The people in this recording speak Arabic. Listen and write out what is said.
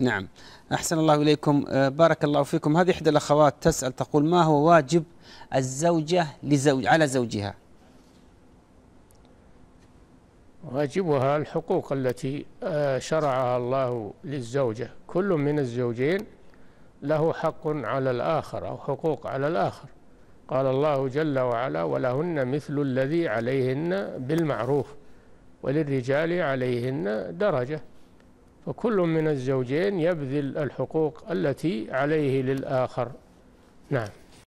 نعم أحسن الله إليكم آه، بارك الله فيكم هذه إحدى الأخوات تسأل تقول ما هو واجب الزوجة لزوج على زوجها واجبها الحقوق التي آه، شرعها الله للزوجة كل من الزوجين له حق على الآخر أو حقوق على الآخر قال الله جل وعلا ولهن مثل الذي عليهن بالمعروف وللرجال عليهن درجه فكل من الزوجين يبذل الحقوق التي عليه للآخر نعم